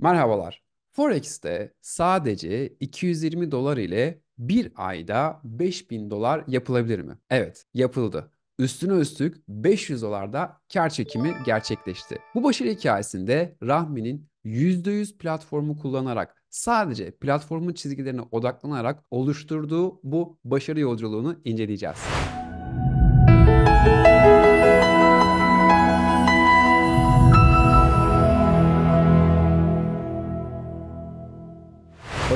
Merhabalar. Forex'te sadece 220 dolar ile bir ayda 5000 dolar yapılabilir mi? Evet, yapıldı. Üstüne üstlük 500 dolarda kar çekimi gerçekleşti. Bu başarı hikayesinde Rahmi'nin %100 platformu kullanarak sadece platformun çizgilerine odaklanarak oluşturduğu bu başarı yolculuğunu inceleyeceğiz.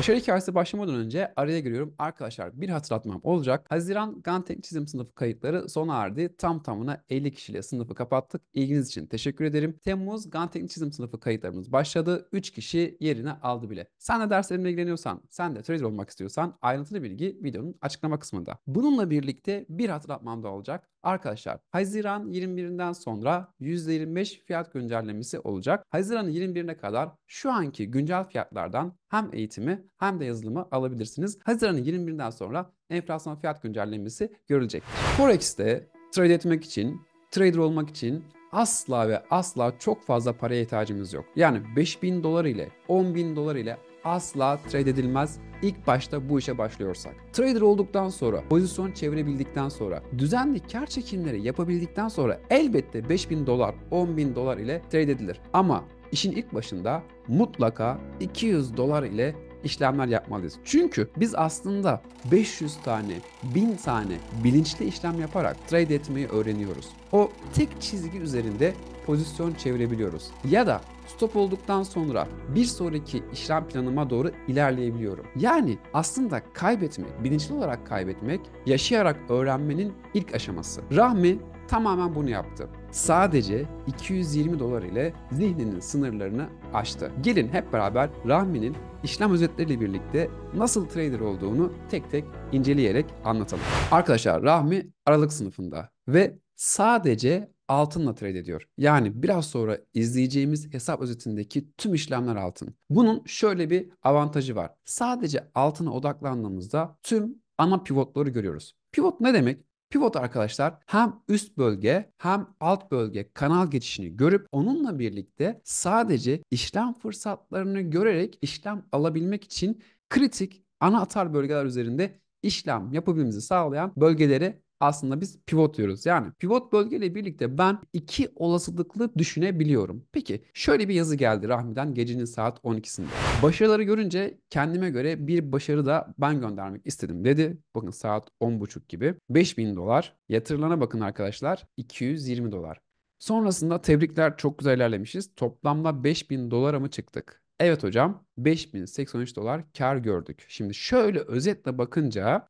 Başarı hikayesi başlamadan önce araya giriyorum. Arkadaşlar bir hatırlatmam olacak. Haziran Ganten çizim sınıfı kayıtları sona erdi. Tam tamına 50 kişiyle sınıfı kapattık. İlginiz için teşekkür ederim. Temmuz Ganten çizim sınıfı kayıtlarımız başladı. 3 kişi yerine aldı bile. Sen de derslerine ilgileniyorsan, sen de trader olmak istiyorsan ayrıntılı bilgi videonun açıklama kısmında. Bununla birlikte bir hatırlatmam da olacak. Arkadaşlar Haziran 21'inden sonra %25 fiyat güncellemesi olacak. Haziran 21'ine kadar şu anki güncel fiyatlardan hem eğitimi hem de yazılımı alabilirsiniz. Haziran'ın 21'inden sonra enflasyon fiyat güncellemesi görülecek. Forex'te trade etmek için, trader olmak için asla ve asla çok fazla paraya ihtiyacımız yok. Yani 5000 dolar ile 10.000 dolar ile asla trade edilmez ilk başta bu işe başlıyorsak. Trader olduktan sonra, pozisyon çevirebildikten sonra, düzenli kar çekimleri yapabildikten sonra elbette 5000 dolar, 10.000 dolar ile trade edilir. Ama işin ilk başında mutlaka 200 dolar ile işlemler yapmalıyız. Çünkü biz aslında 500 tane, 1000 tane bilinçli işlem yaparak trade etmeyi öğreniyoruz. O tek çizgi üzerinde pozisyon çevirebiliyoruz. Ya da stop olduktan sonra bir sonraki işlem planıma doğru ilerleyebiliyorum. Yani aslında kaybetmek, bilinçli olarak kaybetmek yaşayarak öğrenmenin ilk aşaması. Rahmi Tamamen bunu yaptı. Sadece 220 dolar ile zihninin sınırlarını aştı. Gelin hep beraber Rahmi'nin işlem özetleriyle birlikte nasıl trader olduğunu tek tek inceleyerek anlatalım. Arkadaşlar Rahmi aralık sınıfında ve sadece altınla trade ediyor. Yani biraz sonra izleyeceğimiz hesap özetindeki tüm işlemler altın. Bunun şöyle bir avantajı var. Sadece altına odaklandığımızda tüm ana pivotları görüyoruz. Pivot ne demek? Pivot arkadaşlar hem üst bölge hem alt bölge kanal geçişini görüp onunla birlikte sadece işlem fırsatlarını görerek işlem alabilmek için kritik ana atar bölgeler üzerinde işlem yapabilmemizi sağlayan bölgelere aslında biz pivot diyoruz. Yani pivot bölgeyle birlikte ben iki olasılıklı düşünebiliyorum. Peki şöyle bir yazı geldi Rahmi'den gecenin saat 12'sinde. Başarıları görünce kendime göre bir başarı da ben göndermek istedim dedi. Bakın saat 10.30 gibi. 5000 dolar. Yatırılana bakın arkadaşlar 220 dolar. Sonrasında tebrikler çok güzel ilerlemişiz. Toplamda 5000 dolara mı çıktık? Evet hocam 5083 dolar kar gördük. Şimdi şöyle özetle bakınca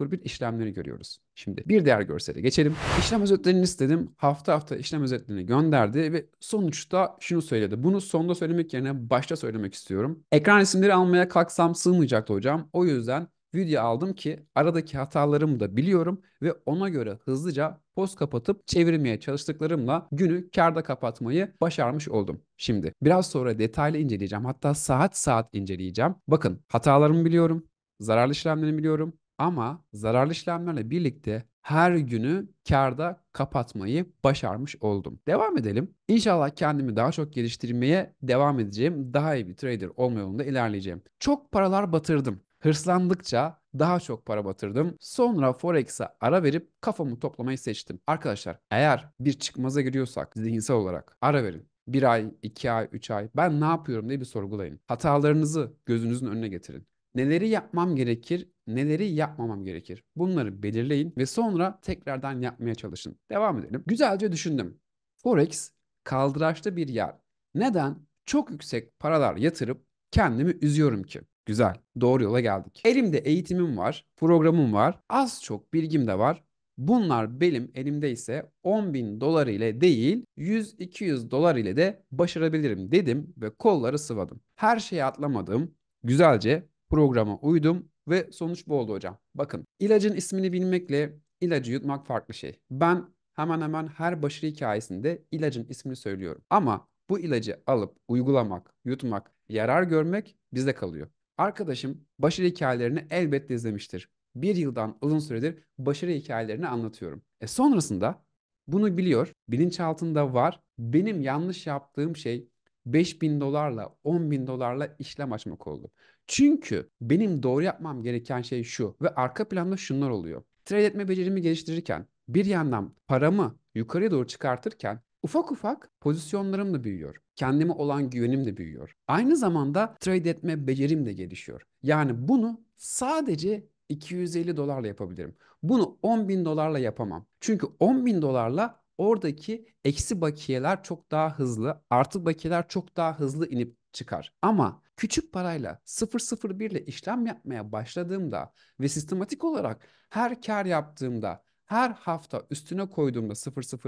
001 işlemleri görüyoruz. Şimdi bir diğer görsele geçelim. İşlem özetlerini istedim. Hafta hafta işlem özetlerini gönderdi ve sonuçta şunu söyledi. Bunu sonda söylemek yerine başta söylemek istiyorum. Ekran isimleri almaya kalksam sığmayacaktı hocam. O yüzden video aldım ki aradaki hatalarımı da biliyorum ve ona göre hızlıca poz kapatıp çevirmeye çalıştıklarımla günü karda kapatmayı başarmış oldum. Şimdi biraz sonra detaylı inceleyeceğim hatta saat saat inceleyeceğim. Bakın hatalarımı biliyorum, zararlı işlemlerimi biliyorum ama zararlı işlemlerle birlikte her günü karda kapatmayı başarmış oldum. Devam edelim. İnşallah kendimi daha çok geliştirmeye devam edeceğim. Daha iyi bir trader olma yolunda ilerleyeceğim. Çok paralar batırdım. Hırslandıkça daha çok para batırdım. Sonra Forex'e ara verip kafamı toplamayı seçtim. Arkadaşlar eğer bir çıkmaza giriyorsak zihinsel olarak ara verin. Bir ay, iki ay, üç ay ben ne yapıyorum diye bir sorgulayın. Hatalarınızı gözünüzün önüne getirin. Neleri yapmam gerekir, neleri yapmamam gerekir? Bunları belirleyin ve sonra tekrardan yapmaya çalışın. Devam edelim. Güzelce düşündüm. Forex kaldıraçlı bir yer. Neden çok yüksek paralar yatırıp kendimi üzüyorum ki? Güzel. Doğru yola geldik. Elimde eğitimim var, programım var, az çok bilgim de var. Bunlar benim elimde ise 10 bin dolar ile değil 100-200 dolar ile de başarabilirim dedim ve kolları sıvadım. Her şeyi atlamadım. Güzelce programa uydum ve sonuç bu oldu hocam. Bakın ilacın ismini bilmekle ilacı yutmak farklı şey. Ben hemen hemen her başarı hikayesinde ilacın ismini söylüyorum. Ama bu ilacı alıp uygulamak, yutmak, yarar görmek bizde kalıyor. Arkadaşım başarı hikayelerini elbette izlemiştir. Bir yıldan uzun süredir başarı hikayelerini anlatıyorum. E sonrasında bunu biliyor, bilinçaltında var. Benim yanlış yaptığım şey 5 bin dolarla 10 bin dolarla işlem açmak oldu. Çünkü benim doğru yapmam gereken şey şu ve arka planda şunlar oluyor. Trade etme becerimi geliştirirken bir yandan paramı yukarıya doğru çıkartırken Ufak ufak pozisyonlarım da büyüyor. Kendime olan güvenim de büyüyor. Aynı zamanda trade etme becerim de gelişiyor. Yani bunu sadece 250 dolarla yapabilirim. Bunu 10 bin dolarla yapamam. Çünkü 10 bin dolarla oradaki eksi bakiyeler çok daha hızlı, artı bakiyeler çok daha hızlı inip çıkar. Ama küçük parayla 001 ile işlem yapmaya başladığımda ve sistematik olarak her kar yaptığımda her hafta üstüne koyduğumda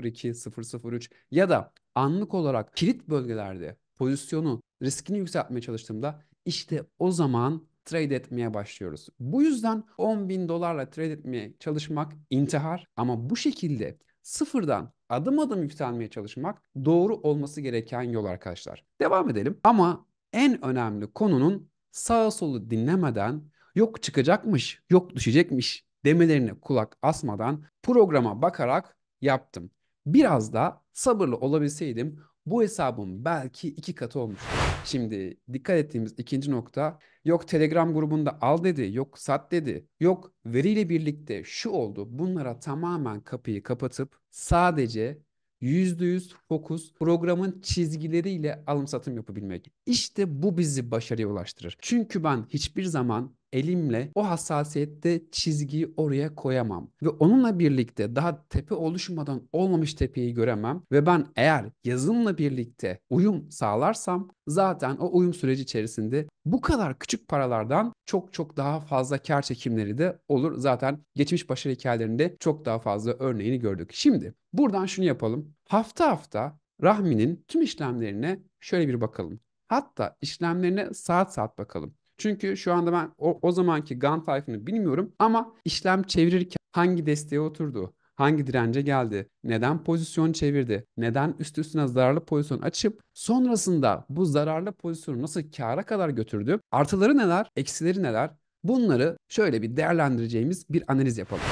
002, 003 ya da anlık olarak kilit bölgelerde pozisyonu, riskini yükseltmeye çalıştığımda işte o zaman trade etmeye başlıyoruz. Bu yüzden 10 bin dolarla trade etmeye çalışmak intihar ama bu şekilde sıfırdan adım adım yükselmeye çalışmak doğru olması gereken yol arkadaşlar. Devam edelim ama en önemli konunun sağa solu dinlemeden yok çıkacakmış, yok düşecekmiş demelerine kulak asmadan programa bakarak yaptım. Biraz da sabırlı olabilseydim bu hesabım belki iki katı olmuş. Şimdi dikkat ettiğimiz ikinci nokta yok Telegram grubunda al dedi, yok sat dedi, yok veriyle birlikte şu oldu. Bunlara tamamen kapıyı kapatıp sadece %100 fokus programın çizgileriyle alım satım yapabilmek. İşte bu bizi başarıya ulaştırır. Çünkü ben hiçbir zaman elimle o hassasiyette çizgiyi oraya koyamam. Ve onunla birlikte daha tepe oluşmadan olmamış tepeyi göremem. Ve ben eğer yazımla birlikte uyum sağlarsam zaten o uyum süreci içerisinde bu kadar küçük paralardan çok çok daha fazla kar çekimleri de olur. Zaten geçmiş başarı hikayelerinde çok daha fazla örneğini gördük. Şimdi buradan şunu yapalım. Hafta hafta Rahmi'nin tüm işlemlerine şöyle bir bakalım. Hatta işlemlerine saat saat bakalım. Çünkü şu anda ben o, o zamanki GAN tayfını bilmiyorum ama işlem çevirirken hangi desteğe oturdu, hangi dirence geldi, neden pozisyon çevirdi, neden üst üstüne zararlı pozisyon açıp sonrasında bu zararlı pozisyonu nasıl kâra kadar götürdü, artıları neler, eksileri neler bunları şöyle bir değerlendireceğimiz bir analiz yapalım.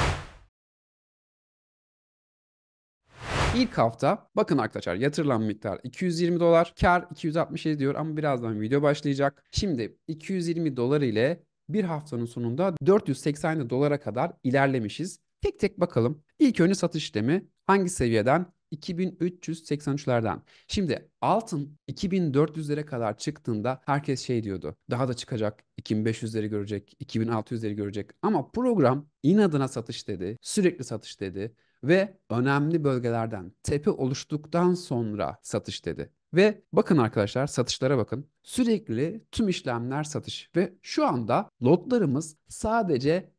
İlk hafta bakın arkadaşlar yatırılan miktar 220 dolar. Kar 267 diyor ama birazdan video başlayacak. Şimdi 220 dolar ile bir haftanın sonunda 480 dolara kadar ilerlemişiz. Tek tek bakalım. İlk önce satış işlemi hangi seviyeden? 2383'lerden. Şimdi altın 2400'lere kadar çıktığında herkes şey diyordu. Daha da çıkacak, 2500'leri görecek, 2600'leri görecek. Ama program inadına satış dedi, sürekli satış dedi ve önemli bölgelerden tepe oluştuktan sonra satış dedi. Ve bakın arkadaşlar satışlara bakın. Sürekli tüm işlemler satış ve şu anda lotlarımız sadece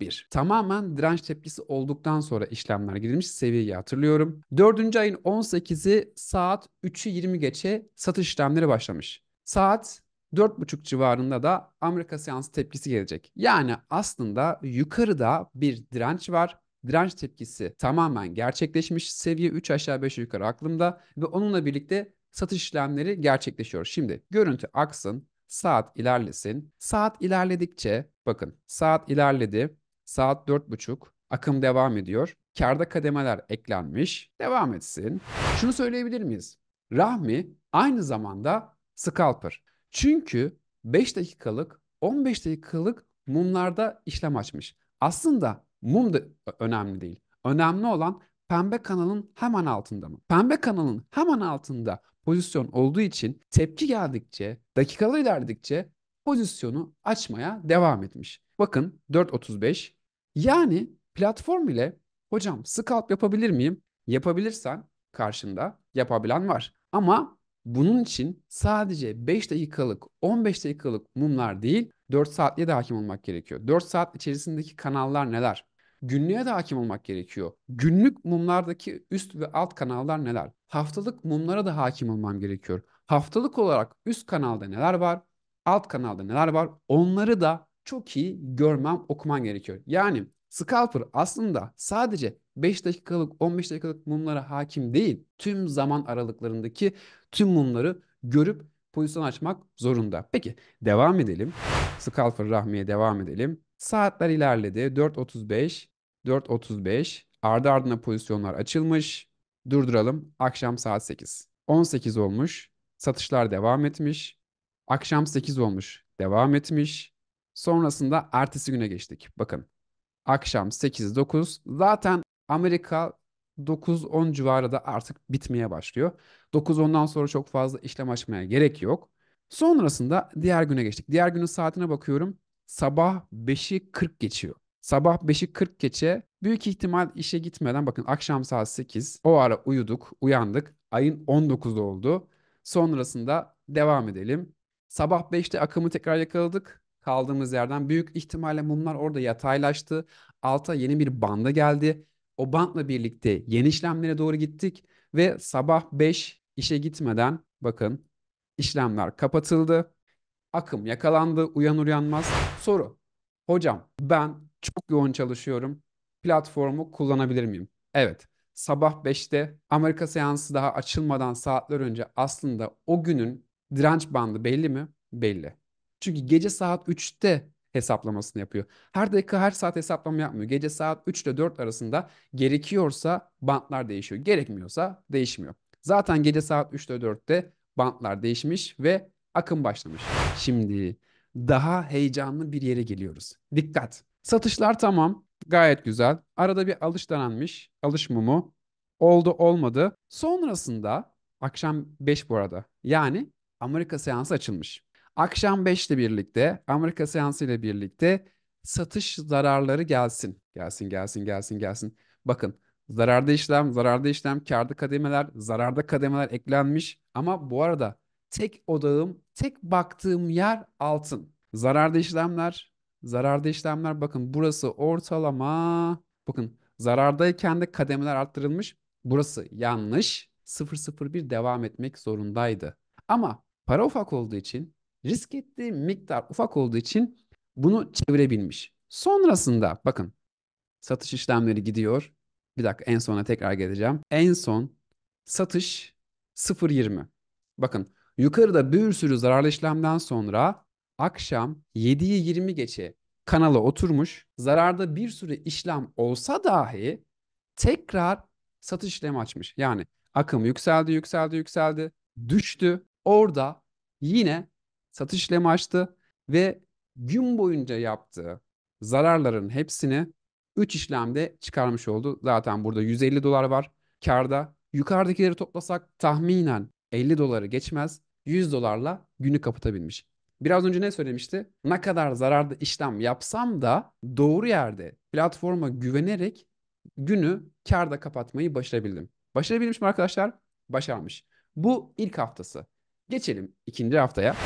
001. Tamamen direnç tepkisi olduktan sonra işlemler girilmiş seviyeyi hatırlıyorum. 4. ayın 18'i saat 3'ü 20 geçe satış işlemleri başlamış. Saat 4.5 civarında da Amerika seansı tepkisi gelecek. Yani aslında yukarıda bir direnç var direnç tepkisi tamamen gerçekleşmiş. Seviye 3 aşağı 5 yukarı aklımda ve onunla birlikte satış işlemleri gerçekleşiyor. Şimdi görüntü aksın, saat ilerlesin. Saat ilerledikçe bakın saat ilerledi. Saat 4.30 akım devam ediyor. Karda kademeler eklenmiş. Devam etsin. Şunu söyleyebilir miyiz? Rahmi aynı zamanda scalper. Çünkü 5 dakikalık 15 dakikalık mumlarda işlem açmış. Aslında Mum da önemli değil. Önemli olan pembe kanalın hemen altında mı? Pembe kanalın hemen altında pozisyon olduğu için tepki geldikçe, dakikalar ilerledikçe pozisyonu açmaya devam etmiş. Bakın 4.35 yani platform ile hocam scalp yapabilir miyim? Yapabilirsen karşında yapabilen var. Ama bunun için sadece 5 dakikalık, 15 dakikalık mumlar değil 4 saatliğe de hakim olmak gerekiyor. 4 saat içerisindeki kanallar neler? Günlüğe de hakim olmak gerekiyor. Günlük mumlardaki üst ve alt kanallar neler? Haftalık mumlara da hakim olmam gerekiyor. Haftalık olarak üst kanalda neler var? Alt kanalda neler var? Onları da çok iyi görmem, okuman gerekiyor. Yani Scalper aslında sadece 5 dakikalık, 15 dakikalık mumlara hakim değil. Tüm zaman aralıklarındaki tüm mumları görüp pozisyon açmak zorunda. Peki devam edelim. Scalper Rahmi'ye devam edelim. Saatler ilerledi. 4.35, 4.35. Ardı ardına pozisyonlar açılmış. Durduralım. Akşam saat 8. 18 olmuş. Satışlar devam etmiş. Akşam 8 olmuş. Devam etmiş. Sonrasında ertesi güne geçtik. Bakın. Akşam 8-9. Zaten Amerika 9-10 civarı da artık bitmeye başlıyor. 9-10'dan sonra çok fazla işlem açmaya gerek yok. Sonrasında diğer güne geçtik. Diğer günün saatine bakıyorum sabah 5'i 40 geçiyor. Sabah 5'i 40 geçe büyük ihtimal işe gitmeden bakın akşam saat 8 o ara uyuduk uyandık ayın 19'u oldu. Sonrasında devam edelim. Sabah 5'te akımı tekrar yakaladık kaldığımız yerden. Büyük ihtimalle mumlar orada yataylaştı. Alta yeni bir banda geldi. O bantla birlikte yeni işlemlere doğru gittik ve sabah 5 işe gitmeden bakın işlemler kapatıldı. Akım yakalandı uyanır uyanmaz. Soru. Hocam ben çok yoğun çalışıyorum. Platformu kullanabilir miyim? Evet. Sabah 5'te Amerika seansı daha açılmadan saatler önce aslında o günün direnç bandı belli mi? Belli. Çünkü gece saat 3'te hesaplamasını yapıyor. Her dakika her saat hesaplama yapmıyor. Gece saat 3 ile 4 arasında gerekiyorsa bantlar değişiyor. Gerekmiyorsa değişmiyor. Zaten gece saat 3 ile 4'te bantlar değişmiş ve akım başlamış. Şimdi daha heyecanlı bir yere geliyoruz. Dikkat. Satışlar tamam. Gayet güzel. Arada bir alış denenmiş. Alış mumu. Oldu olmadı. Sonrasında akşam 5 bu arada. Yani Amerika seansı açılmış. Akşam 5 ile birlikte Amerika seansı ile birlikte satış zararları gelsin. Gelsin gelsin gelsin gelsin. Bakın zararda işlem, zararda işlem, karda kademeler, zararda kademeler eklenmiş. Ama bu arada tek odağım, tek baktığım yer altın. Zararda işlemler, zararda işlemler bakın burası ortalama. Bakın zarardayken de kademeler arttırılmış. Burası yanlış. 001 devam etmek zorundaydı. Ama para ufak olduğu için, risk ettiği miktar ufak olduğu için bunu çevirebilmiş. Sonrasında bakın satış işlemleri gidiyor. Bir dakika en sona tekrar geleceğim. En son satış 0.20. Bakın Yukarıda bir sürü zararlı işlemden sonra akşam 7'yi 20 geçe kanala oturmuş. Zararda bir sürü işlem olsa dahi tekrar satış işlemi açmış. Yani akım yükseldi, yükseldi, yükseldi, düştü. Orada yine satış işlemi açtı ve gün boyunca yaptığı zararların hepsini 3 işlemde çıkarmış oldu. Zaten burada 150 dolar var karda. Yukarıdakileri toplasak tahminen 50 doları geçmez. 100 dolarla günü kapatabilmiş. Biraz önce ne söylemişti? Ne kadar zararda işlem yapsam da doğru yerde platforma güvenerek günü karda kapatmayı başarabildim. Başarabilmiş mi arkadaşlar? Başarmış. Bu ilk haftası. Geçelim ikinci haftaya.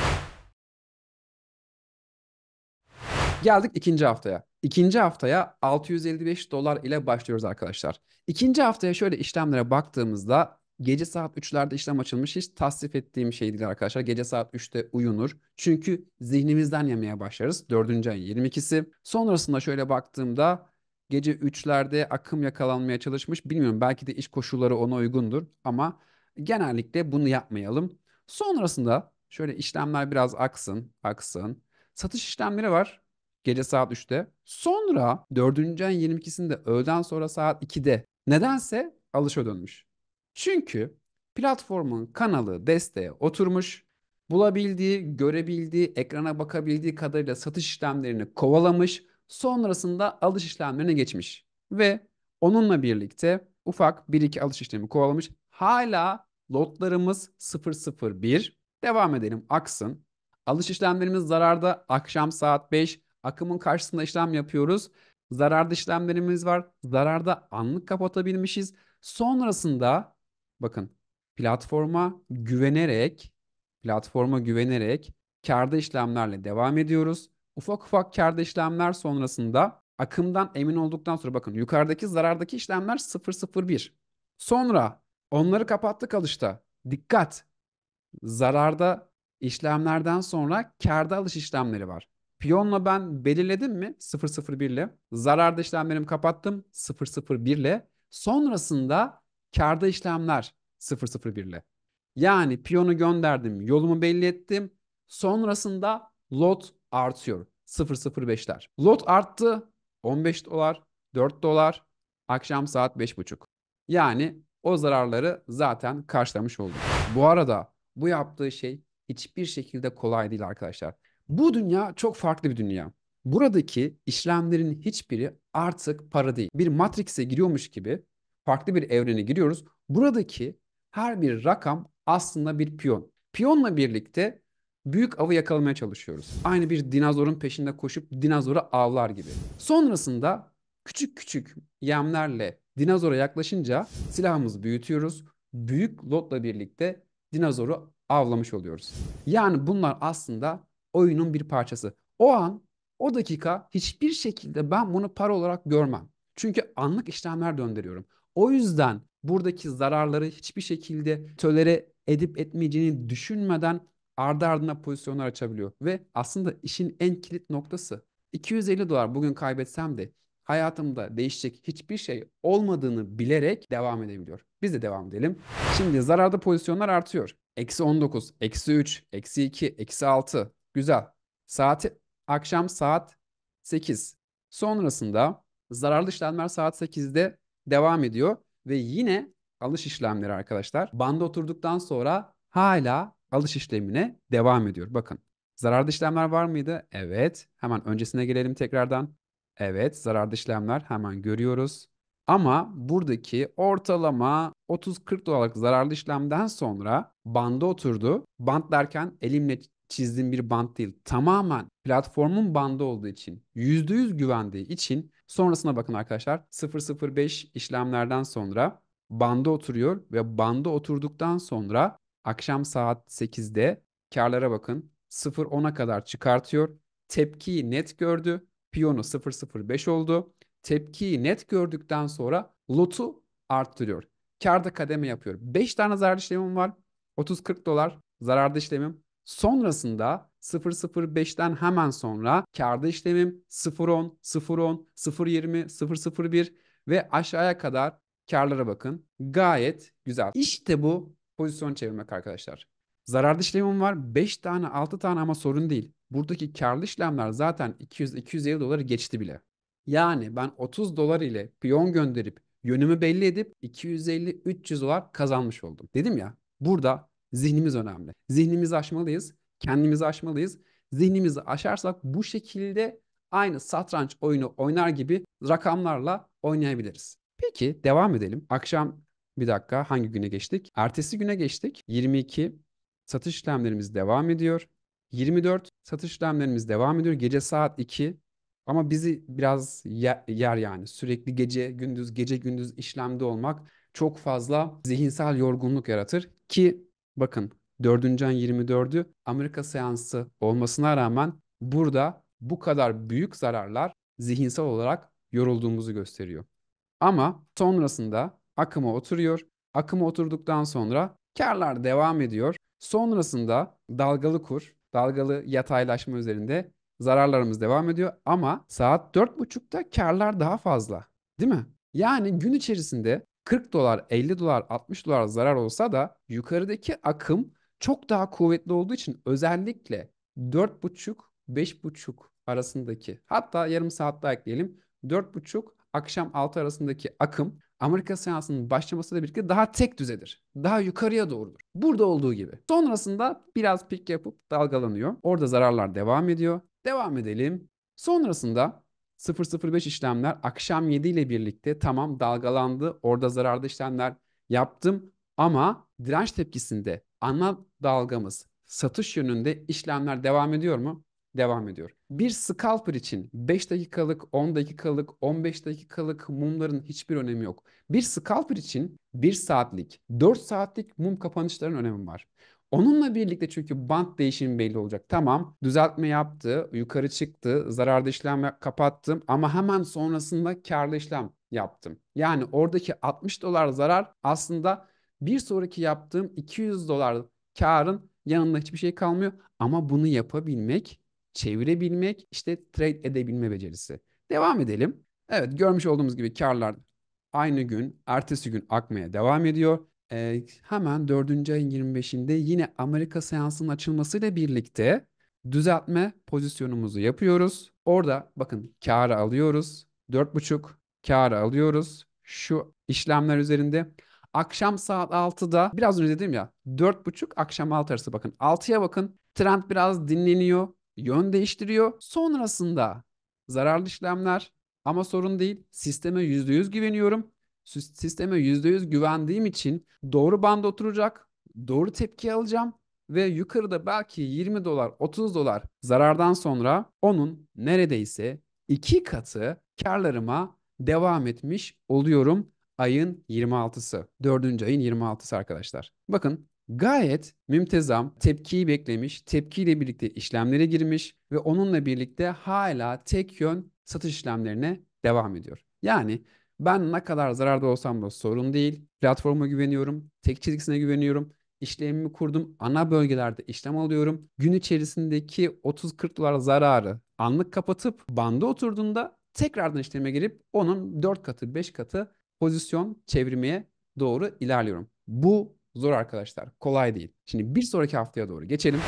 Geldik ikinci haftaya. İkinci haftaya 655 dolar ile başlıyoruz arkadaşlar. İkinci haftaya şöyle işlemlere baktığımızda gece saat 3'lerde işlem açılmış hiç tasdif ettiğim şey değil arkadaşlar. Gece saat 3'te uyunur. Çünkü zihnimizden yemeye başlarız. 4. ayın 22'si. Sonrasında şöyle baktığımda gece 3'lerde akım yakalanmaya çalışmış. Bilmiyorum belki de iş koşulları ona uygundur ama genellikle bunu yapmayalım. Sonrasında şöyle işlemler biraz aksın, aksın. Satış işlemleri var gece saat 3'te. Sonra 4. ayın 22'sinde öğleden sonra saat 2'de nedense alışa dönmüş. Çünkü platformun kanalı desteğe oturmuş, bulabildiği, görebildiği, ekrana bakabildiği kadarıyla satış işlemlerini kovalamış, sonrasında alış işlemlerine geçmiş. Ve onunla birlikte ufak bir iki alış işlemi kovalamış. Hala lotlarımız 001. Devam edelim aksın. Alış işlemlerimiz zararda akşam saat 5. Akımın karşısında işlem yapıyoruz. Zararda işlemlerimiz var. Zararda anlık kapatabilmişiz. Sonrasında Bakın platforma güvenerek platforma güvenerek karda işlemlerle devam ediyoruz. Ufak ufak karda işlemler sonrasında akımdan emin olduktan sonra bakın yukarıdaki zarardaki işlemler 001. Sonra onları kapattık alışta. Dikkat! Zararda işlemlerden sonra karda alış işlemleri var. Piyonla ben belirledim mi 001 ile. Zararda işlemlerimi kapattım 001 ile. Sonrasında Karda işlemler 001 ile. Yani piyonu gönderdim, yolumu belli ettim. Sonrasında lot artıyor. 0.05'ler. Lot arttı. 15 dolar, 4 dolar. Akşam saat 5.30. Yani o zararları zaten karşılamış oldum. Bu arada bu yaptığı şey hiçbir şekilde kolay değil arkadaşlar. Bu dünya çok farklı bir dünya. Buradaki işlemlerin hiçbiri artık para değil. Bir matrikse giriyormuş gibi farklı bir evrene giriyoruz. Buradaki her bir rakam aslında bir piyon. Piyonla birlikte büyük avı yakalamaya çalışıyoruz. Aynı bir dinozorun peşinde koşup dinozora avlar gibi. Sonrasında küçük küçük yemlerle dinozora yaklaşınca silahımızı büyütüyoruz. Büyük lotla birlikte dinozoru avlamış oluyoruz. Yani bunlar aslında oyunun bir parçası. O an, o dakika hiçbir şekilde ben bunu para olarak görmem. Çünkü anlık işlemler döndürüyorum. O yüzden buradaki zararları hiçbir şekilde tölere edip etmeyeceğini düşünmeden ardı ardına pozisyonlar açabiliyor. Ve aslında işin en kilit noktası 250 dolar bugün kaybetsem de hayatımda değişecek hiçbir şey olmadığını bilerek devam edebiliyor. Biz de devam edelim. Şimdi zararda pozisyonlar artıyor. Eksi 19, eksi 3, eksi 2, eksi 6. Güzel. Saati akşam saat 8. Sonrasında Zararlı işlemler saat 8'de devam ediyor ve yine alış işlemleri arkadaşlar banda oturduktan sonra hala alış işlemine devam ediyor. Bakın zararlı işlemler var mıydı? Evet. Hemen öncesine gelelim tekrardan. Evet zararlı işlemler hemen görüyoruz. Ama buradaki ortalama 30-40 dolarlık zararlı işlemden sonra banda oturdu. Band derken elimle çizdiğim bir band değil. Tamamen platformun bandı olduğu için, %100 güvendiği için Sonrasına bakın arkadaşlar 005 işlemlerden sonra banda oturuyor ve banda oturduktan sonra akşam saat 8'de karlara bakın 0.10'a kadar çıkartıyor. Tepkiyi net gördü. Piyonu 005 oldu. Tepkiyi net gördükten sonra lotu arttırıyor. Karda kademe yapıyor. 5 tane zarar işlemim var. 30-40 dolar zararda işlemim Sonrasında 0.05'ten hemen sonra karda işlemim 0.10, 0.10, 0.20, 0.01 ve aşağıya kadar karlara bakın. Gayet güzel. İşte bu pozisyon çevirmek arkadaşlar. Zararlı işlemim var. 5 tane 6 tane ama sorun değil. Buradaki karlı işlemler zaten 200-250 doları geçti bile. Yani ben 30 dolar ile piyon gönderip yönümü belli edip 250-300 dolar kazanmış oldum. Dedim ya burada Zihnimiz önemli. Zihnimizi aşmalıyız, kendimizi aşmalıyız. Zihnimizi aşarsak bu şekilde aynı satranç oyunu oynar gibi rakamlarla oynayabiliriz. Peki devam edelim. Akşam bir dakika hangi güne geçtik? Ertesi güne geçtik. 22 satış işlemlerimiz devam ediyor. 24 satış işlemlerimiz devam ediyor. Gece saat 2 ama bizi biraz yer, yer yani sürekli gece gündüz gece gündüz işlemde olmak çok fazla zihinsel yorgunluk yaratır ki Bakın 4. an 24'ü Amerika seansı olmasına rağmen burada bu kadar büyük zararlar zihinsel olarak yorulduğumuzu gösteriyor. Ama sonrasında akıma oturuyor. Akıma oturduktan sonra karlar devam ediyor. Sonrasında dalgalı kur, dalgalı yataylaşma üzerinde zararlarımız devam ediyor. Ama saat 4.30'da karlar daha fazla. Değil mi? Yani gün içerisinde 40 dolar, 50 dolar, 60 dolar zarar olsa da yukarıdaki akım çok daha kuvvetli olduğu için özellikle 4.5-5.5 arasındaki hatta yarım saat daha ekleyelim 4.5 akşam 6 arasındaki akım Amerika seansının başlamasıyla birlikte daha tek düzedir. Daha yukarıya doğrudur. Burada olduğu gibi. Sonrasında biraz pik yapıp dalgalanıyor. Orada zararlar devam ediyor. Devam edelim. Sonrasında 005 işlemler akşam 7 ile birlikte tamam dalgalandı. Orada zararlı işlemler yaptım ama direnç tepkisinde ana dalgamız satış yönünde işlemler devam ediyor mu? Devam ediyor. Bir scalper için 5 dakikalık, 10 dakikalık, 15 dakikalık mumların hiçbir önemi yok. Bir scalper için 1 saatlik, 4 saatlik mum kapanışların önemi var. Onunla birlikte çünkü bant değişimi belli olacak. Tamam düzeltme yaptı, yukarı çıktı, zararda işlem kapattım ama hemen sonrasında karlı işlem yaptım. Yani oradaki 60 dolar zarar aslında bir sonraki yaptığım 200 dolar karın yanında hiçbir şey kalmıyor. Ama bunu yapabilmek, çevirebilmek işte trade edebilme becerisi. Devam edelim. Evet görmüş olduğumuz gibi karlar aynı gün, ertesi gün akmaya devam ediyor e, hemen 4. ayın 25'inde yine Amerika seansının açılmasıyla birlikte düzeltme pozisyonumuzu yapıyoruz. Orada bakın karı alıyoruz. 4.5 karı alıyoruz. Şu işlemler üzerinde akşam saat 6'da biraz önce dedim ya 4.30 akşam 6 arası bakın 6'ya bakın trend biraz dinleniyor yön değiştiriyor sonrasında zararlı işlemler ama sorun değil sisteme %100 güveniyorum Sisteme %100 güvendiğim için doğru banda oturacak, doğru tepki alacağım ve yukarıda belki 20 dolar, 30 dolar zarardan sonra onun neredeyse iki katı karlarıma devam etmiş oluyorum ayın 26'sı. Dördüncü ayın 26'sı arkadaşlar. Bakın gayet mümtezam tepkiyi beklemiş, tepkiyle birlikte işlemlere girmiş ve onunla birlikte hala tek yön satış işlemlerine devam ediyor. Yani ben ne kadar zararda olsam da sorun değil. Platforma güveniyorum. Tek çizgisine güveniyorum. İşlemimi kurdum. Ana bölgelerde işlem alıyorum. Gün içerisindeki 30-40 dolar zararı anlık kapatıp banda oturduğunda tekrardan işleme girip onun 4 katı 5 katı pozisyon çevirmeye doğru ilerliyorum. Bu zor arkadaşlar. Kolay değil. Şimdi bir sonraki haftaya doğru geçelim.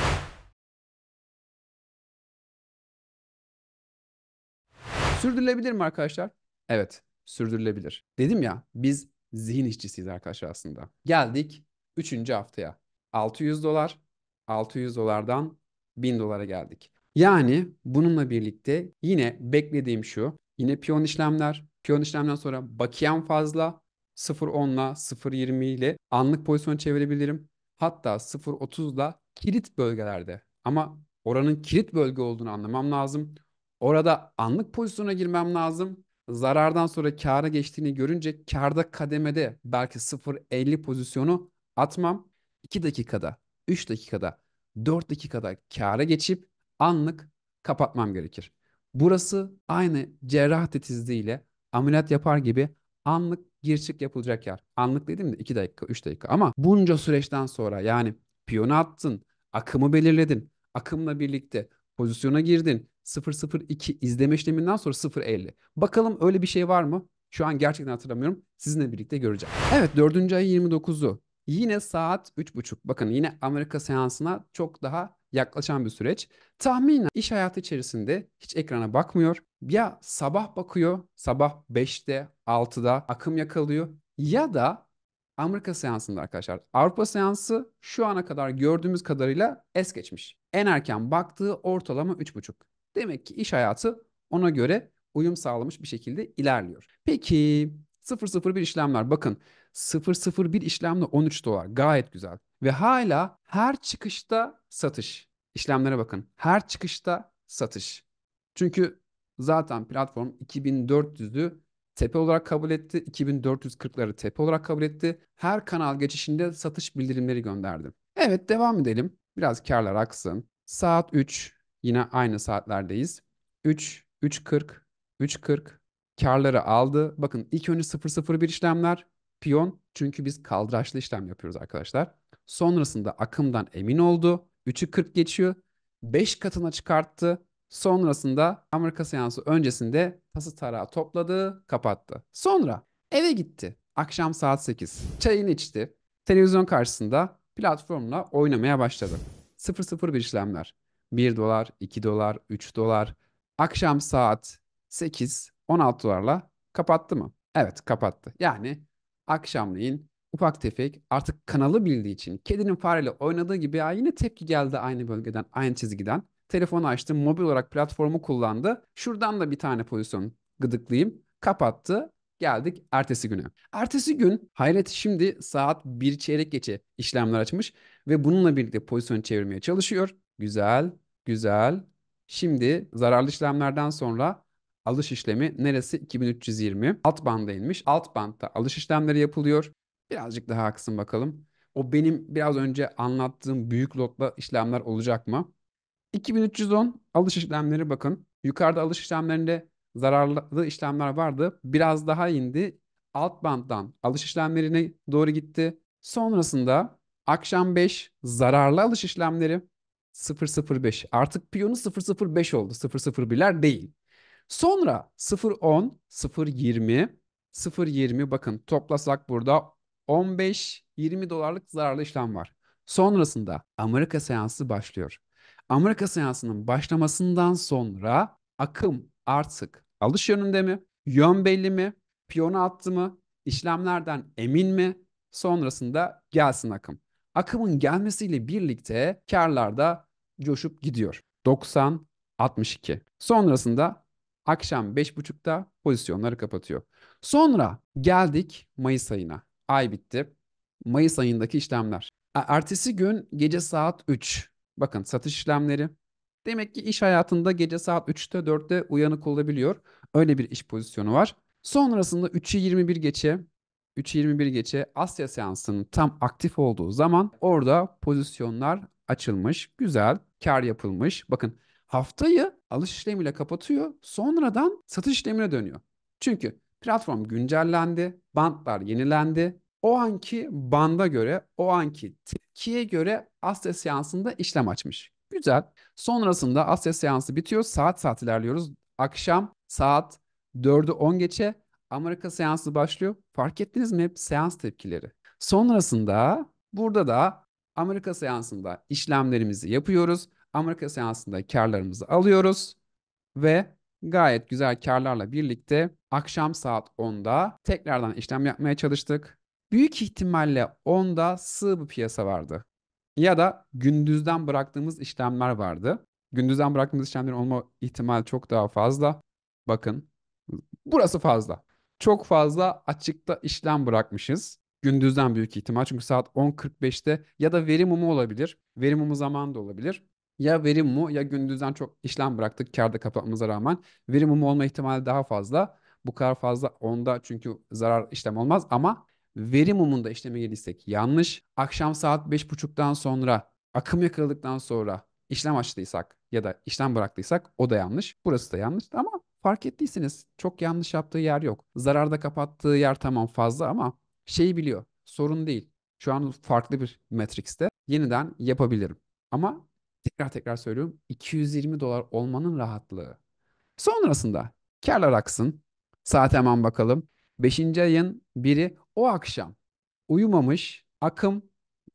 Sürdürülebilir mi arkadaşlar? Evet sürdürülebilir. Dedim ya biz zihin işçisiyiz arkadaşlar aslında. Geldik 3. haftaya. 600 dolar, 600 dolardan 1000 dolara geldik. Yani bununla birlikte yine beklediğim şu. Yine piyon işlemler. Piyon işlemden sonra bakiyem fazla. 0.10'la 0.20 ile anlık pozisyon çevirebilirim. Hatta 0.30'la kilit bölgelerde. Ama oranın kilit bölge olduğunu anlamam lazım. Orada anlık pozisyona girmem lazım zarardan sonra kâra geçtiğini görünce kârda kademede belki 0.50 pozisyonu atmam. 2 dakikada, 3 dakikada, 4 dakikada kâra geçip anlık kapatmam gerekir. Burası aynı cerrah titizliğiyle ameliyat yapar gibi anlık gir çık yapılacak yer. Anlık dedim de 2 dakika, 3 dakika ama bunca süreçten sonra yani piyonu attın, akımı belirledin. Akımla birlikte Pozisyona girdin. 002 izleme işleminden sonra 050. Bakalım öyle bir şey var mı? Şu an gerçekten hatırlamıyorum. Sizinle birlikte göreceğim. Evet 4. ay 29'u. Yine saat 3.30. Bakın yine Amerika seansına çok daha yaklaşan bir süreç. Tahminen iş hayatı içerisinde hiç ekrana bakmıyor. Ya sabah bakıyor, sabah 5'te, 6'da akım yakalıyor ya da Amerika seansında arkadaşlar. Avrupa seansı şu ana kadar gördüğümüz kadarıyla es geçmiş. En erken baktığı ortalama 3,5. Demek ki iş hayatı ona göre uyum sağlamış bir şekilde ilerliyor. Peki 001 işlemler bakın 001 işlemle 13 dolar gayet güzel. Ve hala her çıkışta satış. İşlemlere bakın. Her çıkışta satış. Çünkü zaten platform 2400'lü tepe olarak kabul etti. 2440'ları tepe olarak kabul etti. Her kanal geçişinde satış bildirimleri gönderdi. Evet devam edelim. Biraz karlar aksın. Saat 3 yine aynı saatlerdeyiz. 3, 3.40, 3.40 karları aldı. Bakın ilk önce 001 işlemler piyon çünkü biz kaldıraçlı işlem yapıyoruz arkadaşlar. Sonrasında akımdan emin oldu. 340 geçiyor. 5 katına çıkarttı. Sonrasında Amerika seansı öncesinde Tası tarağı topladı, kapattı. Sonra eve gitti. Akşam saat 8. Çayını içti. Televizyon karşısında platformla oynamaya başladı. 0-0 bir işlemler. 1 dolar, 2 dolar, 3 dolar. Akşam saat 8, 16 dolarla kapattı mı? Evet kapattı. Yani akşamleyin ufak tefek artık kanalı bildiği için kedinin fareyle oynadığı gibi ya yine tepki geldi aynı bölgeden, aynı çizgiden. Telefonu açtı, mobil olarak platformu kullandı. Şuradan da bir tane pozisyon gıdıklayayım. Kapattı. Geldik ertesi güne. Ertesi gün Hayret şimdi saat 1 çeyrek geçe işlemler açmış ve bununla birlikte pozisyonu çevirmeye çalışıyor. Güzel, güzel. Şimdi zararlı işlemlerden sonra alış işlemi neresi? 2320. Alt banda inmiş. Alt bantta alış işlemleri yapılıyor. Birazcık daha aksın bakalım. O benim biraz önce anlattığım büyük lotla işlemler olacak mı? 2310 alış işlemleri bakın. Yukarıda alış işlemlerinde zararlı işlemler vardı. Biraz daha indi. Alt banttan alış işlemlerine doğru gitti. Sonrasında akşam 5 zararlı alış işlemleri 005. Artık piyonu 005 oldu. 001'ler değil. Sonra 010, 020, 020 bakın toplasak burada 15-20 dolarlık zararlı işlem var. Sonrasında Amerika seansı başlıyor. Amerika seansının başlamasından sonra akım artık alış yönünde mi? Yön belli mi? Piyonu attı mı? İşlemlerden emin mi? Sonrasında gelsin akım. Akımın gelmesiyle birlikte karlar da coşup gidiyor. 90 62. Sonrasında akşam 5.30'da pozisyonları kapatıyor. Sonra geldik Mayıs ayına. Ay bitti. Mayıs ayındaki işlemler. Ertesi gün gece saat 3. Bakın satış işlemleri. Demek ki iş hayatında gece saat 3'te 4'te uyanık olabiliyor. Öyle bir iş pozisyonu var. Sonrasında 3'ü 21 geçe 3.21 geçe Asya seansının tam aktif olduğu zaman orada pozisyonlar açılmış. Güzel kar yapılmış. Bakın haftayı alış işlemiyle kapatıyor. Sonradan satış işlemine dönüyor. Çünkü platform güncellendi, bantlar yenilendi, o anki banda göre, o anki tepkiye göre Asya seansında işlem açmış. Güzel. Sonrasında Asya seansı bitiyor. Saat saat ilerliyoruz. Akşam saat 4'ü 10 geçe Amerika seansı başlıyor. Fark ettiniz mi hep seans tepkileri? Sonrasında burada da Amerika seansında işlemlerimizi yapıyoruz. Amerika seansında karlarımızı alıyoruz ve gayet güzel karlarla birlikte akşam saat 10'da tekrardan işlem yapmaya çalıştık Büyük ihtimalle onda sığ bir piyasa vardı. Ya da gündüzden bıraktığımız işlemler vardı. Gündüzden bıraktığımız işlemlerin olma ihtimali çok daha fazla. Bakın burası fazla. Çok fazla açıkta işlem bırakmışız. Gündüzden büyük ihtimal çünkü saat 10.45'te ya da veri mumu olabilir. Veri mumu zaman da olabilir. Ya veri mumu ya gündüzden çok işlem bıraktık karda kapatmamıza rağmen. Veri mumu olma ihtimali daha fazla. Bu kadar fazla onda çünkü zarar işlem olmaz ama veri mumunda işleme girdiysek yanlış. Akşam saat 5.30'dan sonra akım yakaladıktan sonra işlem açtıysak ya da işlem bıraktıysak o da yanlış. Burası da yanlış ama fark ettiyseniz çok yanlış yaptığı yer yok. Zararda kapattığı yer tamam fazla ama şeyi biliyor. Sorun değil. Şu an farklı bir Matrix'te yeniden yapabilirim. Ama tekrar tekrar söylüyorum 220 dolar olmanın rahatlığı. Sonrasında karlar aksın. Saat hemen bakalım. 5. ayın biri o akşam uyumamış akım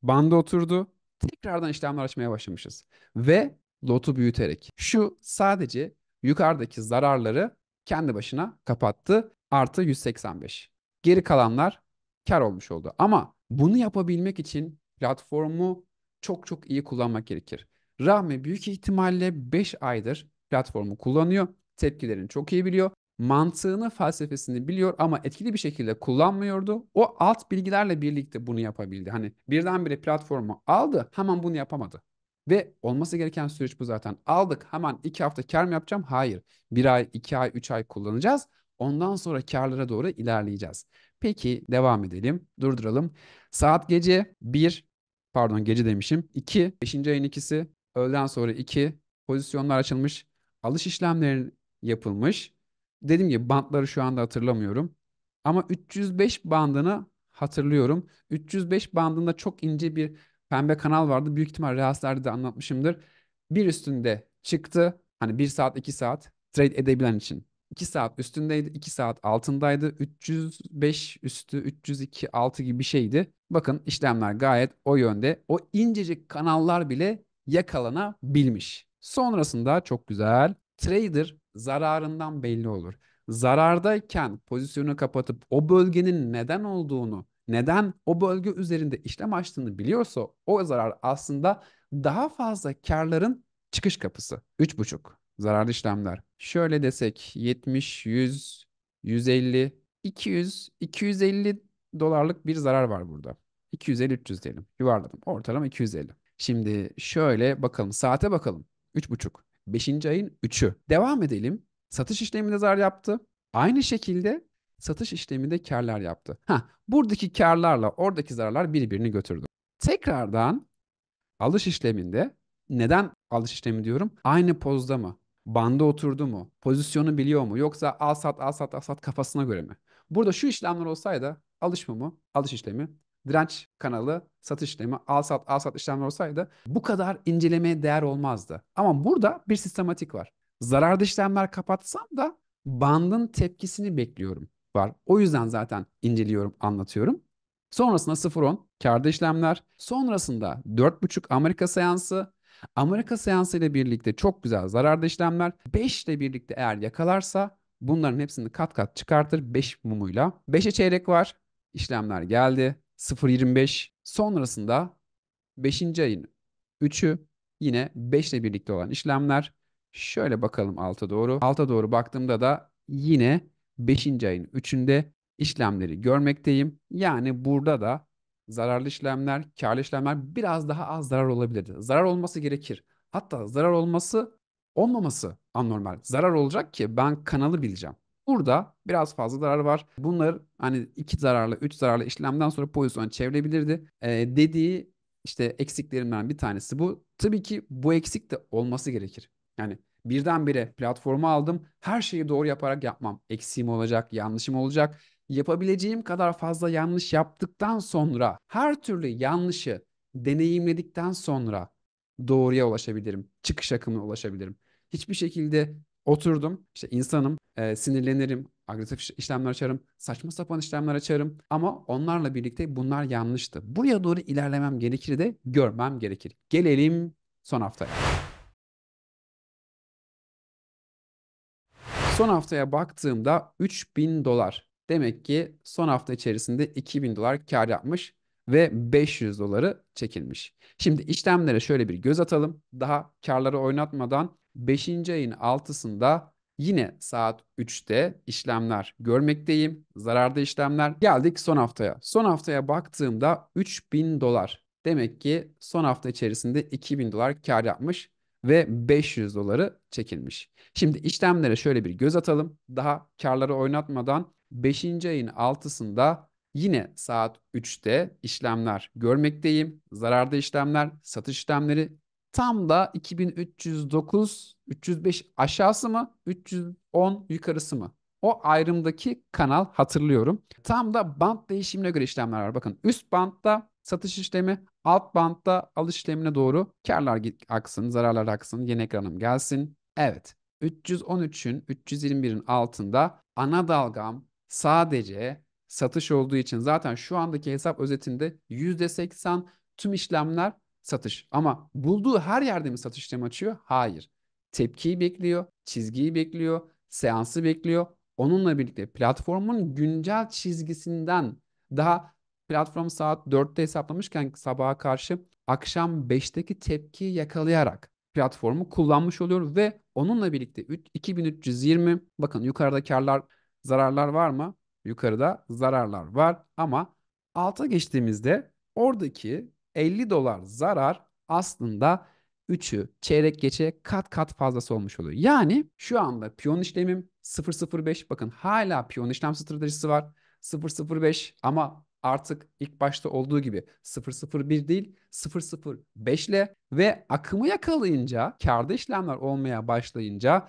banda oturdu. Tekrardan işlemler açmaya başlamışız. Ve lotu büyüterek. Şu sadece yukarıdaki zararları kendi başına kapattı. Artı 185. Geri kalanlar kar olmuş oldu. Ama bunu yapabilmek için platformu çok çok iyi kullanmak gerekir. Rahmi büyük ihtimalle 5 aydır platformu kullanıyor. Tepkilerini çok iyi biliyor mantığını, felsefesini biliyor ama etkili bir şekilde kullanmıyordu. O alt bilgilerle birlikte bunu yapabildi. Hani birdenbire platformu aldı, hemen bunu yapamadı. Ve olması gereken süreç bu zaten. Aldık hemen iki hafta kar mı yapacağım? Hayır. Bir ay, iki ay, üç ay kullanacağız. Ondan sonra karlara doğru ilerleyeceğiz. Peki devam edelim, durduralım. Saat gece 1, pardon gece demişim, 2, 5. ayın ikisi, öğleden sonra 2, pozisyonlar açılmış, alış işlemlerin yapılmış, Dediğim gibi bantları şu anda hatırlamıyorum. Ama 305 bandını hatırlıyorum. 305 bandında çok ince bir pembe kanal vardı. Büyük ihtimal rehaslerde de anlatmışımdır. Bir üstünde çıktı. Hani 1 saat 2 saat trade edebilen için. 2 saat üstündeydi, 2 saat altındaydı. 305 üstü, 302 altı gibi bir şeydi. Bakın işlemler gayet o yönde. O incecik kanallar bile yakalanabilmiş. Sonrasında çok güzel trader zararından belli olur. Zarardayken pozisyonu kapatıp o bölgenin neden olduğunu, neden o bölge üzerinde işlem açtığını biliyorsa o zarar aslında daha fazla karların çıkış kapısı. 3,5 zararlı işlemler. Şöyle desek 70, 100, 150, 200, 250 dolarlık bir zarar var burada. 250-300 diyelim. Yuvarladım. Ortalama 250. Şimdi şöyle bakalım. Saate bakalım. 3,5. 5. ayın 3'ü. Devam edelim. Satış işleminde zar yaptı. Aynı şekilde satış işleminde karlar yaptı. Ha, buradaki karlarla oradaki zararlar birbirini götürdü. Tekrardan alış işleminde neden alış işlemi diyorum? Aynı pozda mı? Banda oturdu mu? Pozisyonu biliyor mu? Yoksa al sat al sat al sat kafasına göre mi? Burada şu işlemler olsaydı alış mı mı? Alış işlemi direnç kanalı satış işlemi, al sat, al sat işlemler olsaydı bu kadar incelemeye değer olmazdı. Ama burada bir sistematik var. Zararlı işlemler kapatsam da bandın tepkisini bekliyorum var. O yüzden zaten inceliyorum, anlatıyorum. Sonrasında 0-10 karda işlemler. Sonrasında 4.5 Amerika seansı. Amerika seansı ile birlikte çok güzel zararda işlemler. 5 ile birlikte eğer yakalarsa bunların hepsini kat kat çıkartır 5 mumuyla. 5'e çeyrek var. İşlemler geldi. 0.25 sonrasında 5. ayın 3'ü yine 5 ile birlikte olan işlemler. Şöyle bakalım alta doğru. Alta doğru baktığımda da yine 5. ayın 3'ünde işlemleri görmekteyim. Yani burada da zararlı işlemler, karlı işlemler biraz daha az zarar olabilirdi. Zarar olması gerekir. Hatta zarar olması olmaması anormal. Zarar olacak ki ben kanalı bileceğim. Burada biraz fazla zarar var. Bunlar hani iki zararlı, üç zararlı işlemden sonra pozisyon çevirebilirdi. E, ee, dediği işte eksiklerimden bir tanesi bu. Tabii ki bu eksik de olması gerekir. Yani birdenbire platformu aldım. Her şeyi doğru yaparak yapmam. Eksiğim olacak, yanlışım olacak. Yapabileceğim kadar fazla yanlış yaptıktan sonra her türlü yanlışı deneyimledikten sonra doğruya ulaşabilirim. Çıkış akımına ulaşabilirim. Hiçbir şekilde Oturdum işte insanım, e, sinirlenirim, agresif işlemler açarım, saçma sapan işlemler açarım ama onlarla birlikte bunlar yanlıştı. Buraya doğru ilerlemem gerekir de görmem gerekir. Gelelim son haftaya. Son haftaya baktığımda 3000 dolar. Demek ki son hafta içerisinde 2000 dolar kar yapmış ve 500 doları çekilmiş. Şimdi işlemlere şöyle bir göz atalım. Daha karları oynatmadan 5. ayın 6'sında yine saat 3'te işlemler görmekteyim. Zararda işlemler. Geldik son haftaya. Son haftaya baktığımda 3000 dolar. Demek ki son hafta içerisinde 2000 dolar kar yapmış ve 500 doları çekilmiş. Şimdi işlemlere şöyle bir göz atalım. Daha karları oynatmadan 5. ayın 6'sında yine saat 3'te işlemler görmekteyim. Zararda işlemler, satış işlemleri tam da 2309 305 aşağısı mı 310 yukarısı mı? O ayrımdaki kanal hatırlıyorum. Tam da band değişimine göre işlemler var. Bakın üst bantta satış işlemi, alt bantta al işlemine doğru karlar aksın, zararlar aksın, yeni ekranım gelsin. Evet, 313'ün 321'in altında ana dalgam sadece satış olduğu için zaten şu andaki hesap özetinde %80 tüm işlemler satış. Ama bulduğu her yerde mi satış işlemi açıyor? Hayır. Tepkiyi bekliyor, çizgiyi bekliyor, seansı bekliyor. Onunla birlikte platformun güncel çizgisinden daha platform saat 4'te hesaplamışken sabaha karşı akşam 5'teki tepkiyi yakalayarak platformu kullanmış oluyor ve onunla birlikte 2320 bakın yukarıda karlar zararlar var mı? Yukarıda zararlar var ama alta geçtiğimizde oradaki 50 dolar zarar aslında 3'ü çeyrek geçe kat kat fazlası olmuş oluyor. Yani şu anda piyon işlemim 005 bakın hala piyon işlem stratejisi var 005 ama artık ilk başta olduğu gibi 001 değil 005 ile ve akımı yakalayınca karda işlemler olmaya başlayınca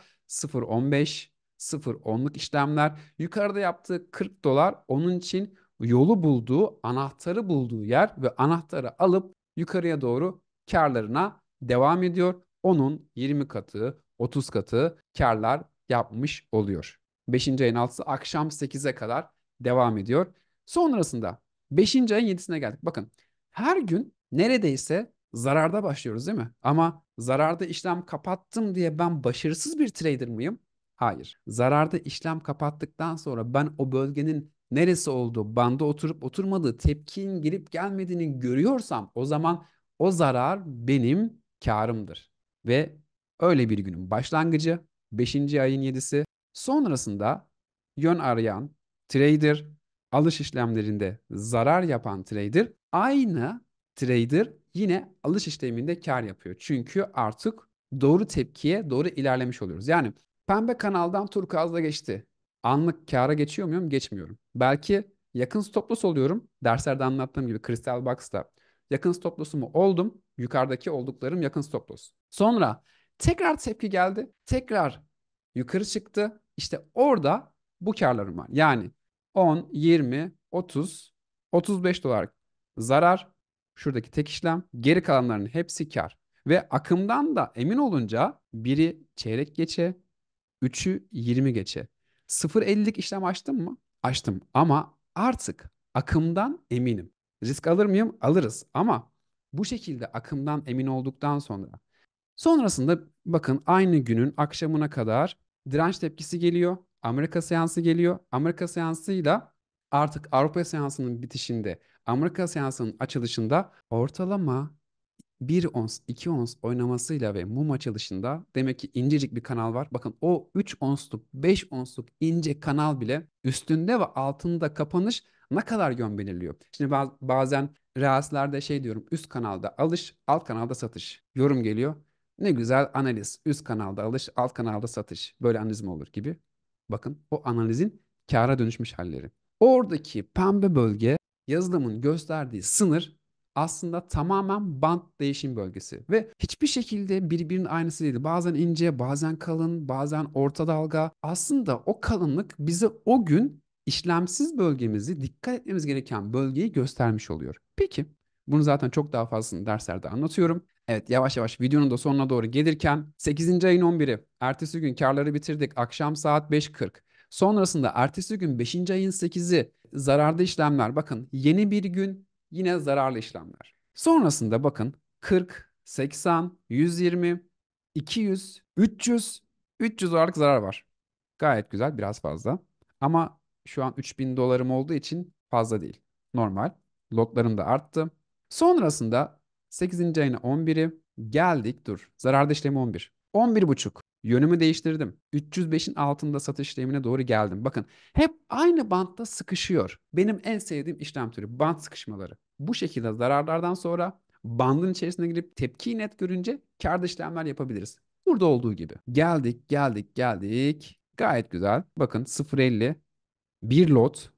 015 0 10'luk işlemler yukarıda yaptığı 40 dolar onun için yolu bulduğu, anahtarı bulduğu yer ve anahtarı alıp yukarıya doğru karlarına devam ediyor. Onun 20 katı, 30 katı karlar yapmış oluyor. 5. ayın 6'sı akşam 8'e kadar devam ediyor. Sonrasında 5. ayın 7'sine geldik. Bakın her gün neredeyse zararda başlıyoruz değil mi? Ama zararda işlem kapattım diye ben başarısız bir trader mıyım? Hayır. Zararda işlem kapattıktan sonra ben o bölgenin neresi olduğu, banda oturup oturmadığı, tepkinin gelip gelmediğini görüyorsam o zaman o zarar benim karımdır. Ve öyle bir günün başlangıcı 5. ayın 7'si sonrasında yön arayan trader, alış işlemlerinde zarar yapan trader aynı trader yine alış işleminde kar yapıyor. Çünkü artık doğru tepkiye doğru ilerlemiş oluyoruz. Yani pembe kanaldan turkuazla geçti anlık kâra geçiyor muyum? Geçmiyorum. Belki yakın stop loss oluyorum. Derslerde anlattığım gibi Crystal Box'ta yakın stop loss'umu oldum. Yukarıdaki olduklarım yakın stop loss. Sonra tekrar tepki geldi. Tekrar yukarı çıktı. İşte orada bu karlarım var. Yani 10, 20, 30, 35 dolar zarar. Şuradaki tek işlem. Geri kalanların hepsi kar. Ve akımdan da emin olunca biri çeyrek geçe, üçü 20 geçe. 0.50'lik işlem açtım mı? Açtım ama artık akımdan eminim. Risk alır mıyım? Alırız ama bu şekilde akımdan emin olduktan sonra sonrasında bakın aynı günün akşamına kadar direnç tepkisi geliyor. Amerika seansı geliyor. Amerika seansıyla artık Avrupa seansının bitişinde, Amerika seansının açılışında ortalama 1 ons, 2 ons oynamasıyla ve mum açılışında demek ki incecik bir kanal var. Bakın o 3 onsluk, 5 onsluk ince kanal bile üstünde ve altında kapanış ne kadar yön belirliyor. Şimdi bazen reaslerde şey diyorum üst kanalda alış, alt kanalda satış. Yorum geliyor. Ne güzel analiz. Üst kanalda alış, alt kanalda satış. Böyle analiz mi olur gibi. Bakın o analizin kara dönüşmüş halleri. Oradaki pembe bölge yazılımın gösterdiği sınır aslında tamamen bant değişim bölgesi ve hiçbir şekilde birbirinin aynısı değil. Bazen ince, bazen kalın, bazen orta dalga. Aslında o kalınlık bize o gün işlemsiz bölgemizi dikkat etmemiz gereken bölgeyi göstermiş oluyor. Peki bunu zaten çok daha fazlasını derslerde anlatıyorum. Evet yavaş yavaş videonun da sonuna doğru gelirken 8. ayın 11'i ertesi gün karları bitirdik akşam saat 5.40. Sonrasında ertesi gün 5. ayın 8'i zararda işlemler bakın yeni bir gün Yine zararlı işlemler. Sonrasında bakın 40, 80, 120, 200, 300, 300 dolarlık zarar var. Gayet güzel biraz fazla. Ama şu an 3000 dolarım olduğu için fazla değil. Normal. Lotlarım da arttı. Sonrasında 8. ayına 11'i geldik. Dur. Zararda işlemi 11. 11,5. Yönümü değiştirdim. 305'in altında satış işlemine doğru geldim. Bakın hep aynı bantta sıkışıyor. Benim en sevdiğim işlem türü bant sıkışmaları. Bu şekilde zararlardan sonra bandın içerisine girip tepkiyi net görünce karda işlemler yapabiliriz. Burada olduğu gibi. Geldik, geldik, geldik. Gayet güzel. Bakın 0.50, 1 lot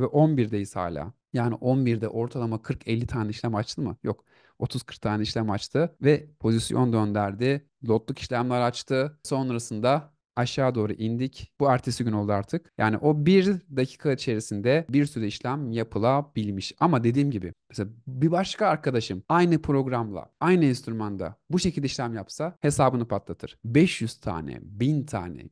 ve 11'deyiz hala. Yani 11'de ortalama 40-50 tane işlem açtı mı? Yok. 30-40 tane işlem açtı ve pozisyon dönderdi. Lotluk işlemler açtı. Sonrasında aşağı doğru indik. Bu ertesi gün oldu artık. Yani o bir dakika içerisinde bir sürü işlem yapılabilmiş. Ama dediğim gibi mesela bir başka arkadaşım aynı programla, aynı enstrümanda bu şekilde işlem yapsa hesabını patlatır. 500 tane, 1000 tane,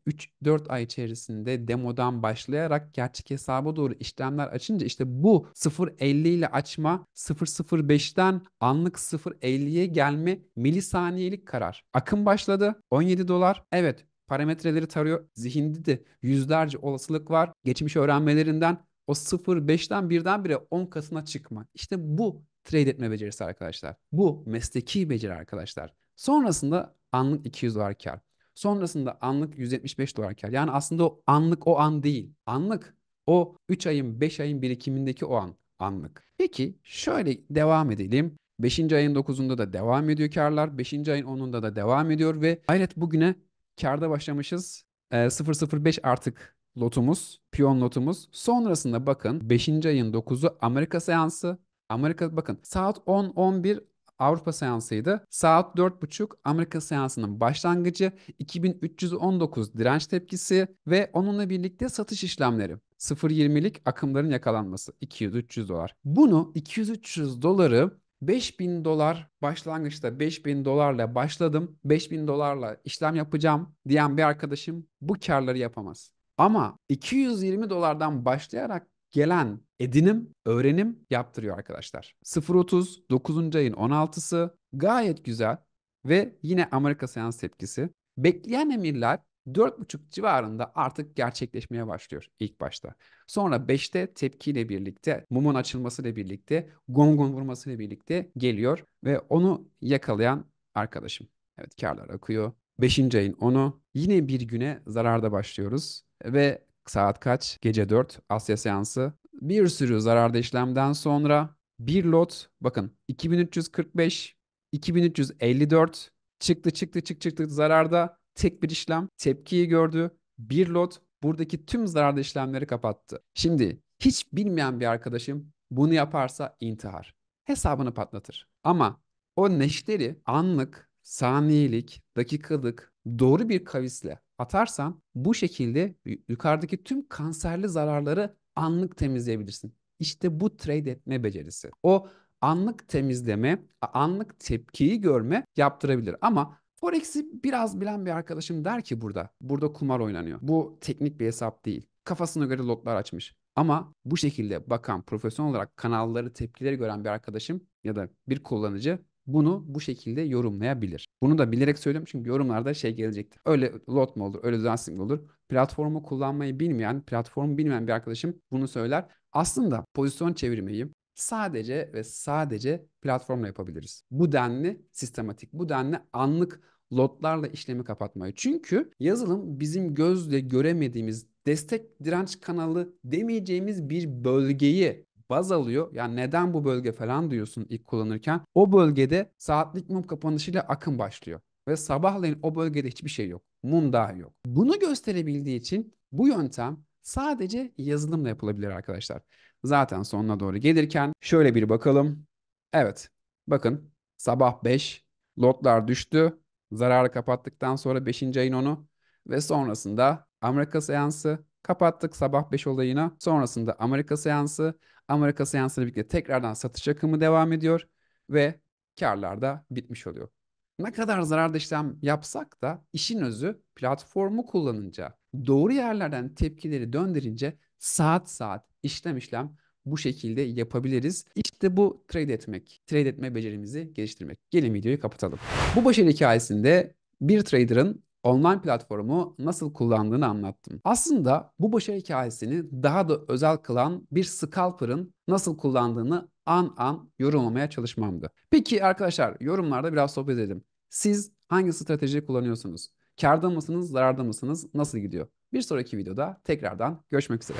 3-4 ay içerisinde demodan başlayarak gerçek hesaba doğru işlemler açınca işte bu 0.50 ile açma, 0.05'ten anlık 0.50'ye gelme milisaniyelik karar. Akım başladı. 17 dolar. Evet parametreleri tarıyor. Zihinde de yüzlerce olasılık var. Geçmiş öğrenmelerinden o birden birdenbire 10 katına çıkma. İşte bu trade etme becerisi arkadaşlar. Bu mesleki beceri arkadaşlar. Sonrasında anlık 200 dolar kar. Sonrasında anlık 175 dolar kar. Yani aslında o anlık o an değil. Anlık o 3 ayın 5 ayın birikimindeki o an anlık. Peki şöyle devam edelim. 5. ayın 9'unda da devam ediyor karlar. 5. ayın 10'unda da devam ediyor ve hayret bugüne Karda başlamışız. E, ee, 005 artık lotumuz, piyon lotumuz. Sonrasında bakın 5. ayın 9'u Amerika seansı. Amerika bakın saat 10-11 Avrupa seansıydı. Saat 4.30 Amerika seansının başlangıcı 2319 direnç tepkisi ve onunla birlikte satış işlemleri. 0.20'lik akımların yakalanması 200-300 dolar. Bunu 200-300 doları 5000 dolar başlangıçta 5000 dolarla başladım, 5000 dolarla işlem yapacağım diyen bir arkadaşım bu karları yapamaz. Ama 220 dolardan başlayarak gelen edinim, öğrenim yaptırıyor arkadaşlar. 0.30, 9. ayın 16'sı gayet güzel ve yine Amerika seans tepkisi. Bekleyen emirler 4.5 civarında artık gerçekleşmeye başlıyor ilk başta. Sonra 5'te tepkiyle birlikte, mumun açılmasıyla birlikte, gongon vurmasıyla birlikte geliyor ve onu yakalayan arkadaşım. Evet karlar akıyor. 5. ayın 10'u yine bir güne zararda başlıyoruz ve saat kaç? Gece 4 Asya seansı. Bir sürü zararda işlemden sonra bir lot bakın 2345, 2354 çıktı çıktı çık çıktı zararda tek bir işlem tepkiyi gördü. Bir lot buradaki tüm zararlı işlemleri kapattı. Şimdi hiç bilmeyen bir arkadaşım bunu yaparsa intihar. Hesabını patlatır. Ama o neşteri anlık, saniyelik, dakikalık doğru bir kavisle atarsan bu şekilde yukarıdaki tüm kanserli zararları anlık temizleyebilirsin. İşte bu trade etme becerisi. O anlık temizleme, anlık tepkiyi görme yaptırabilir. Ama Forex'i biraz bilen bir arkadaşım der ki burada, burada kumar oynanıyor. Bu teknik bir hesap değil. Kafasına göre lotlar açmış. Ama bu şekilde bakan, profesyonel olarak kanalları, tepkileri gören bir arkadaşım ya da bir kullanıcı bunu bu şekilde yorumlayabilir. Bunu da bilerek söylüyorum çünkü yorumlarda şey gelecektir. Öyle lot mu olur, öyle dancing mi olur? Platformu kullanmayı bilmeyen, platformu bilmeyen bir arkadaşım bunu söyler. Aslında pozisyon çevirmeyi, sadece ve sadece platformla yapabiliriz. Bu denli sistematik, bu denli anlık lotlarla işlemi kapatmayı. Çünkü yazılım bizim gözle göremediğimiz destek direnç kanalı demeyeceğimiz bir bölgeyi baz alıyor. Yani neden bu bölge falan diyorsun ilk kullanırken. O bölgede saatlik mum kapanışıyla akım başlıyor. Ve sabahleyin o bölgede hiçbir şey yok. Mum daha yok. Bunu gösterebildiği için bu yöntem sadece yazılımla yapılabilir arkadaşlar zaten sonuna doğru gelirken şöyle bir bakalım. Evet bakın sabah 5 lotlar düştü. Zararı kapattıktan sonra 5. ayın 10'u ve sonrasında Amerika seansı kapattık sabah 5 olayına. Sonrasında Amerika seansı Amerika seansıyla birlikte tekrardan satış akımı devam ediyor ve karlar da bitmiş oluyor. Ne kadar zararda işlem yapsak da işin özü platformu kullanınca doğru yerlerden tepkileri döndürünce saat saat işlem işlem bu şekilde yapabiliriz. İşte bu trade etmek, trade etme becerimizi geliştirmek. Gelin videoyu kapatalım. Bu başarı hikayesinde bir trader'ın online platformu nasıl kullandığını anlattım. Aslında bu başarı hikayesini daha da özel kılan bir scalper'ın nasıl kullandığını an an yorumlamaya çalışmamdı. Peki arkadaşlar yorumlarda biraz sohbet edelim. Siz hangi strateji kullanıyorsunuz? Karda mısınız, zararda mısınız? Nasıl gidiyor? Bir sonraki videoda tekrardan görüşmek üzere.